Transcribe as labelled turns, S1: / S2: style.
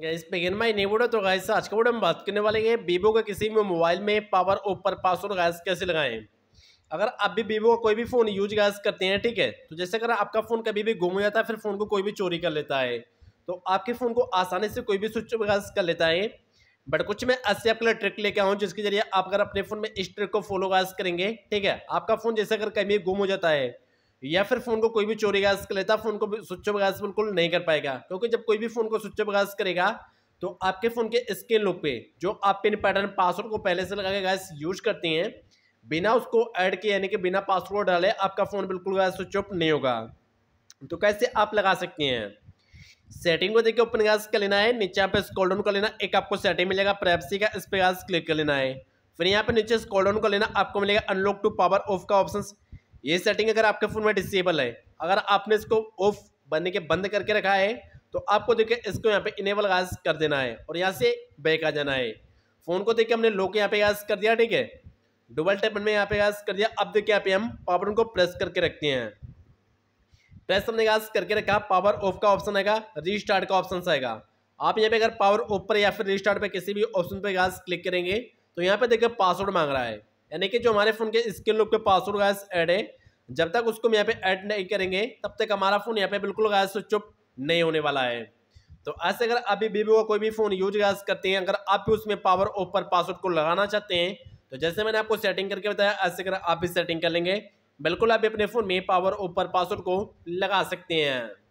S1: gas pagan माई नई video तो gas आज का वीडियो हम बात करने वाले हैं वीवो का किसी भी मोबाइल में पावर ओपर पासवर्ड गैस कैसे लगाएं अगर आप भी वीवो का कोई भी फ़ोन यूज गैस करते हैं ठीक है तो जैसे अगर आपका फ़ोन कभी भी गुम हो जाता है फिर फ़ोन को कोई भी चोरी कर लेता है तो आपके फ़ोन को आसानी से कोई भी स्विच गैस कर लेता है बट कुछ मैं ऐसे आपके लिए ट्रिक लेके आऊँ जिसके जरिए आप अगर अपने फ़ोन में इस ट्रिक को फॉलो गैस करेंगे ठीक है आपका फ़ोन जैसे अगर कभी गुम हो जाता है या फिर फोन को कोई भी चोरी का कर लेता फोन को स्विच ऑफ बिल्कुल नहीं कर पाएगा क्योंकि जब कोई भी फोन को स्विच ऑफ गाज करेगा तो आपके फ़ोन के स्क्रीन लुक पे जो आप पिन पैटर्न पासवर्ड को पहले से लगा के गैस यूज करती हैं बिना उसको ऐड किए यानी कि बिना पासवर्ड डाले आपका फ़ोन बिल्कुल गैस स्विच ऑफ नहीं होगा तो कैसे आप लगा सकते हैं सेटिंग को देखिए ओपन गैस कर लेना है नीचे यहाँ पे स्कॉल डाउन कर लेना एक आपको सेटिंग मिलेगा प्राइवेसी का इस पर गैस क्लिक कर लेना है फिर यहाँ पे नीचे स्कॉल डाउन कर लेना आपको मिलेगा अनलॉक टू पावर ऑफ का ऑप्शन ये सेटिंग अगर आपके फ़ोन में डिसेबल है अगर आपने इसको ऑफ बनने के बंद करके रखा है तो आपको देखिए इसको यहाँ पे इनेबल गाज कर देना है और यहाँ से बैक आ जाना है फ़ोन को देखिए हमने लोक यहाँ पे गाज कर दिया ठीक है डबल टेपन में यहाँ पे गाज कर दिया अब देखिए यहाँ पे हम पावर को प्रेस करके रखते हैं प्रेस हमने गाज करके रखा पावर ऑफ का ऑप्शन आएगा रिस्टार्ट का ऑप्शन आएगा आप यहाँ पे अगर पावर ऑफ पर या फिर रिस्टार्ट पर किसी भी ऑप्शन पर गाज क्लिक करेंगे तो यहाँ पे देखिए पासवर्ड मांग रहा है यानी कि जो हमारे फ़ोन के स्क्रीन लुक पे पासवर्ड गैस ऐड है जब तक उसको हम यहाँ पे ऐड नहीं करेंगे तब तक हमारा फ़ोन यहाँ पे बिल्कुल गैस स्विच नहीं होने वाला है तो ऐसे अगर अभी वीवो का कोई भी फ़ोन यूज गैस करते हैं अगर आप भी उसमें पावर ऑफ पर पासवर्ड को लगाना चाहते हैं तो जैसे मैंने आपको सेटिंग करके बताया ऐसे अगर आप भी सेटिंग कर लेंगे बिल्कुल आप अपने फ़ोन में पावर ऑफ पर पासवर्ड को लगा सकते हैं